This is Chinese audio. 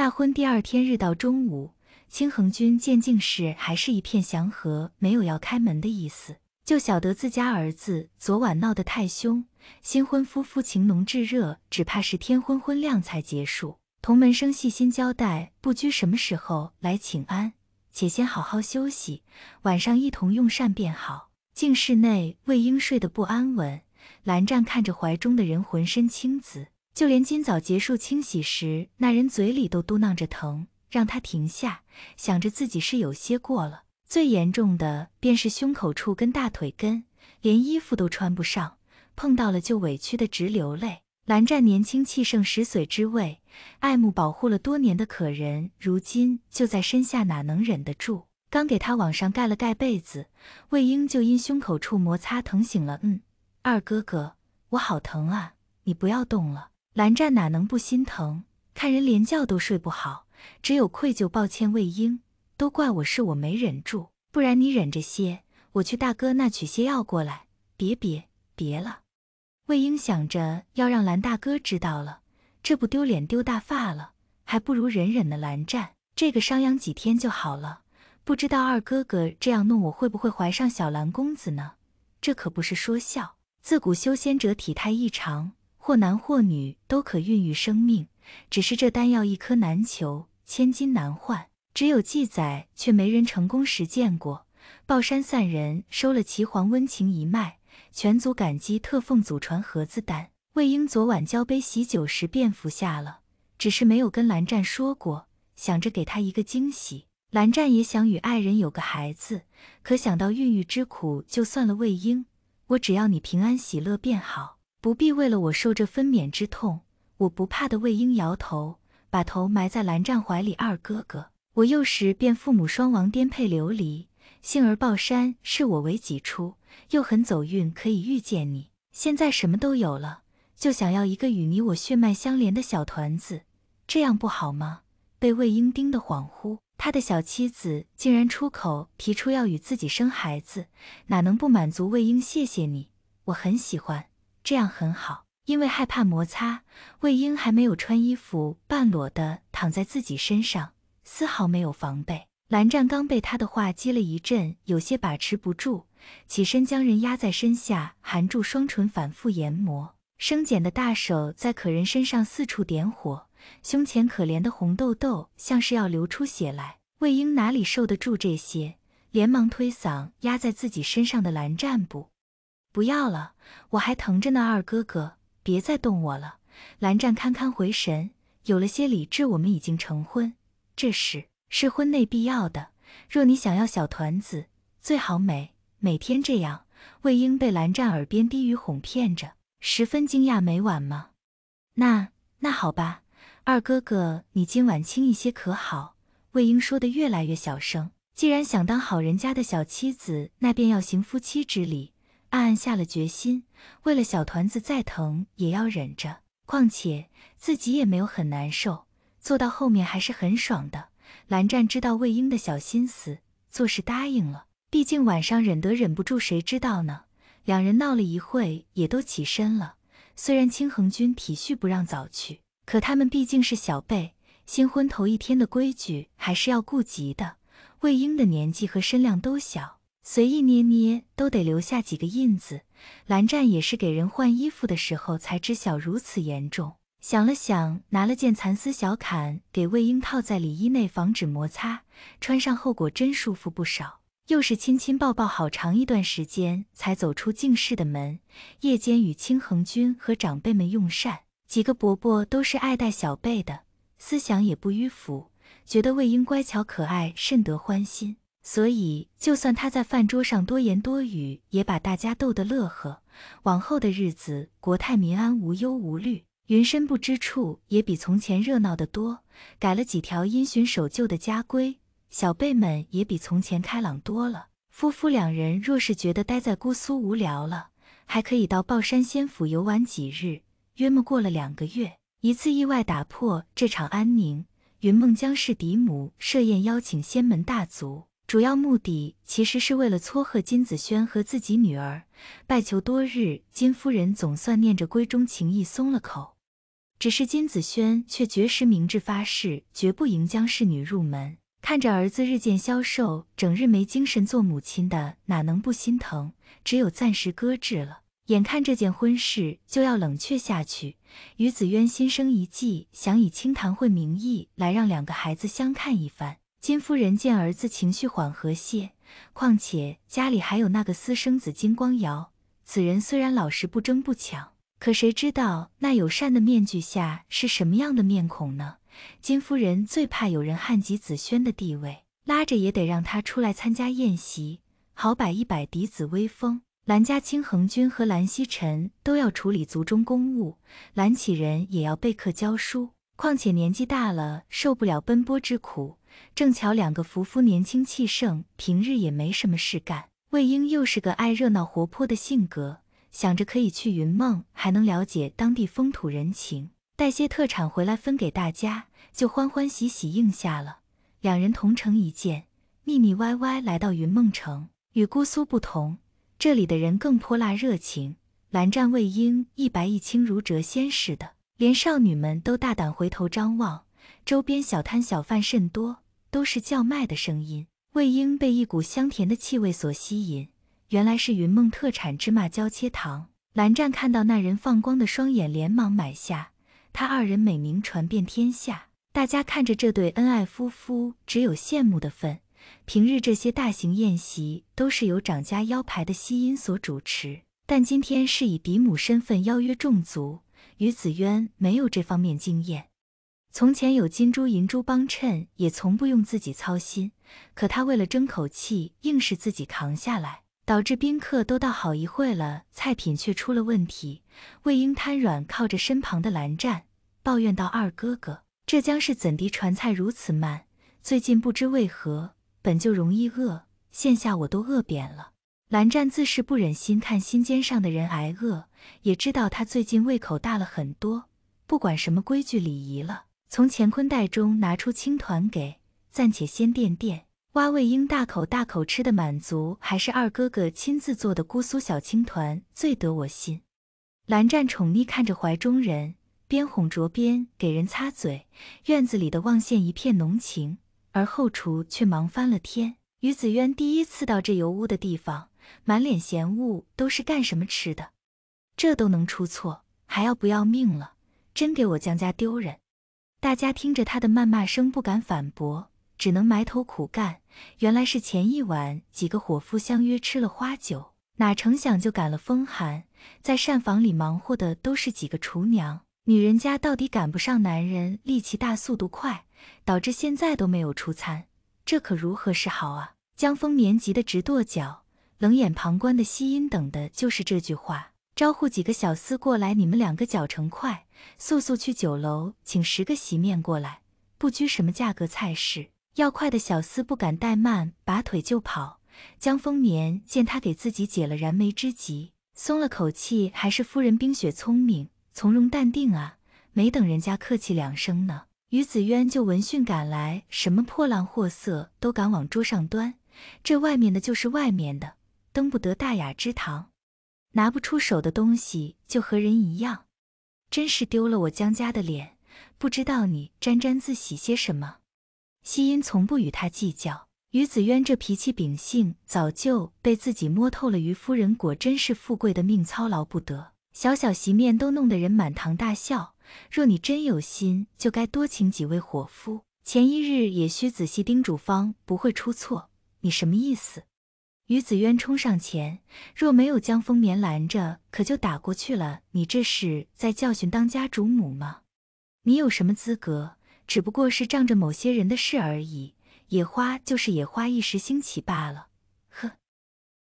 大婚第二天日到中午，青恒君见静室还是一片祥和，没有要开门的意思，就晓得自家儿子昨晚闹得太凶。新婚夫妇情浓炙热，只怕是天昏昏亮才结束。同门生细心交代，不拘什么时候来请安，且先好好休息，晚上一同用膳便好。静室内，魏婴睡得不安稳，蓝湛看着怀中的人，浑身青紫。就连今早结束清洗时，那人嘴里都嘟囔着疼，让他停下，想着自己是有些过了。最严重的便是胸口处跟大腿根，连衣服都穿不上，碰到了就委屈的直流泪。蓝湛年轻气盛，十岁之位，爱慕保护了多年的可人，如今就在身下，哪能忍得住？刚给他往上盖了盖被子，魏婴就因胸口处摩擦疼醒了。嗯，二哥哥，我好疼啊，你不要动了。蓝湛哪能不心疼？看人连觉都睡不好，只有愧疚、抱歉。魏婴，都怪我，是我没忍住。不然你忍着些，我去大哥那取些药过来。别别别了！魏婴想着要让蓝大哥知道了，这不丢脸丢大发了，还不如忍忍呢。蓝湛，这个伤养几天就好了。不知道二哥哥这样弄，我会不会怀上小蓝公子呢？这可不是说笑。自古修仙者体态异常。或男或女都可孕育生命，只是这丹药一颗难求，千金难换。只有记载，却没人成功实践过。抱山散人收了岐黄温情一脉，全族感激特奉祖传盒子丹。魏婴昨晚交杯喜酒时便服下了，只是没有跟蓝湛说过，想着给他一个惊喜。蓝湛也想与爱人有个孩子，可想到孕育之苦，就算了。魏婴，我只要你平安喜乐便好。不必为了我受这分娩之痛，我不怕的。魏婴摇头，把头埋在蓝湛怀里。二哥哥，我幼时便父母双亡，颠沛流离，幸而抱山视我为己出，又很走运，可以遇见你。现在什么都有了，就想要一个与你我血脉相连的小团子，这样不好吗？被魏婴盯得恍惚，他的小妻子竟然出口提出要与自己生孩子，哪能不满足？魏婴，谢谢你，我很喜欢。这样很好，因为害怕摩擦，魏婴还没有穿衣服，半裸的躺在自己身上，丝毫没有防备。蓝湛刚被他的话激了一阵，有些把持不住，起身将人压在身下，含住双唇反复研磨，生茧的大手在可人身上四处点火，胸前可怜的红痘痘像是要流出血来。魏婴哪里受得住这些，连忙推搡压在自己身上的蓝湛不。不要了，我还疼着呢。二哥哥，别再动我了。蓝湛堪堪回神，有了些理智。我们已经成婚，这事是婚内必要的。若你想要小团子，最好每每天这样。魏婴被蓝湛耳边低语哄骗着，十分惊讶。每晚吗？那那好吧，二哥哥，你今晚轻一些可好？魏婴说的越来越小声。既然想当好人家的小妻子，那便要行夫妻之礼。暗暗下了决心，为了小团子再疼也要忍着，况且自己也没有很难受，做到后面还是很爽的。蓝湛知道魏婴的小心思，做事答应了，毕竟晚上忍得忍不住，谁知道呢？两人闹了一会，也都起身了。虽然清恒君体恤不让早去，可他们毕竟是小辈，新婚头一天的规矩还是要顾及的。魏婴的年纪和身量都小。随意捏捏都得留下几个印子，蓝湛也是给人换衣服的时候才知晓如此严重。想了想，拿了件蚕丝小坎给魏婴套在里衣内，防止摩擦。穿上后果真舒服不少。又是亲亲抱抱，好长一段时间才走出静室的门。夜间与青衡君和长辈们用膳，几个伯伯都是爱戴小辈的，思想也不迂腐，觉得魏婴乖巧可爱，甚得欢心。所以，就算他在饭桌上多言多语，也把大家逗得乐呵。往后的日子，国泰民安，无忧无虑，云深不知处也比从前热闹得多。改了几条因循守旧的家规，小辈们也比从前开朗多了。夫妇两人若是觉得待在姑苏无聊了，还可以到抱山仙府游玩几日。约莫过了两个月，一次意外打破这场安宁。云梦江氏嫡母设宴邀请仙门大族。主要目的其实是为了撮合金子轩和自己女儿，拜求多日，金夫人总算念着闺中情谊松了口。只是金子轩却绝食明志，发誓绝不迎江侍女入门。看着儿子日渐消瘦，整日没精神，做母亲的哪能不心疼？只有暂时搁置了。眼看这件婚事就要冷却下去，于子渊心生一计，想以清谈会名义来让两个孩子相看一番。金夫人见儿子情绪缓和些，况且家里还有那个私生子金光瑶，此人虽然老实不争不抢，可谁知道那友善的面具下是什么样的面孔呢？金夫人最怕有人撼及子轩的地位，拉着也得让他出来参加宴席，好摆一摆嫡子威风。蓝家清、恒君和蓝曦臣都要处理族中公务，蓝启仁也要备课教书。况且年纪大了，受不了奔波之苦。正巧两个夫夫年轻气盛，平日也没什么事干。魏婴又是个爱热闹、活泼的性格，想着可以去云梦，还能了解当地风土人情，带些特产回来分给大家，就欢欢喜喜应下了。两人同乘一箭，腻腻歪歪来到云梦城。与姑苏不同，这里的人更泼辣热情。蓝湛、魏婴一白一青，如谪仙似的。连少女们都大胆回头张望，周边小摊小贩甚多，都是叫卖的声音。魏婴被一股香甜的气味所吸引，原来是云梦特产芝麻椒切糖。蓝湛看到那人放光的双眼，连忙买下。他二人美名传遍天下，大家看着这对恩爱夫妇，只有羡慕的份。平日这些大型宴席都是由掌家腰牌的西音所主持，但今天是以嫡母身份邀约众族。于子渊没有这方面经验，从前有金珠银珠帮衬，也从不用自己操心。可他为了争口气，硬是自己扛下来，导致宾客都到好一会了，菜品却出了问题。魏婴瘫软靠着身旁的蓝湛，抱怨道：“二哥哥，这将是怎地传菜如此慢？最近不知为何，本就容易饿，现下我都饿扁了。”蓝湛自是不忍心看心尖上的人挨饿，也知道他最近胃口大了很多，不管什么规矩礼仪了，从乾坤袋中拿出青团给，暂且先垫垫。蛙卫英大口大口吃的满足，还是二哥哥亲自做的姑苏小青团最得我心。蓝湛宠溺看着怀中人，边哄着边给人擦嘴。院子里的望线一片浓情，而后厨却忙翻了天。于子渊第一次到这油污的地方。满脸嫌恶，都是干什么吃的？这都能出错，还要不要命了？真给我江家丢人！大家听着他的谩骂声，不敢反驳，只能埋头苦干。原来是前一晚几个伙夫相约吃了花酒，哪成想就感了风寒，在膳房里忙活的都是几个厨娘，女人家到底赶不上男人力气大、速度快，导致现在都没有出餐，这可如何是好啊？江峰年急得直跺脚。冷眼旁观的西音等的就是这句话，招呼几个小厮过来，你们两个脚程快，速速去酒楼请十个席面过来，不拘什么价格菜式。要快的小厮不敢怠慢，拔腿就跑。江丰年见他给自己解了燃眉之急，松了口气，还是夫人冰雪聪明，从容淡定啊！没等人家客气两声呢，于子渊就闻讯赶来，什么破烂货色都敢往桌上端，这外面的就是外面的。登不得大雅之堂，拿不出手的东西就和人一样，真是丢了我江家的脸。不知道你沾沾自喜些什么？惜音从不与他计较。于子渊这脾气秉性早就被自己摸透了。于夫人果真是富贵的命，操劳不得。小小席面都弄得人满堂大笑。若你真有心，就该多请几位伙夫。前一日也需仔细叮嘱，方不会出错。你什么意思？于子渊冲上前，若没有江风眠拦着，可就打过去了。你这是在教训当家主母吗？你有什么资格？只不过是仗着某些人的事而已。野花就是野花，一时兴起罢了。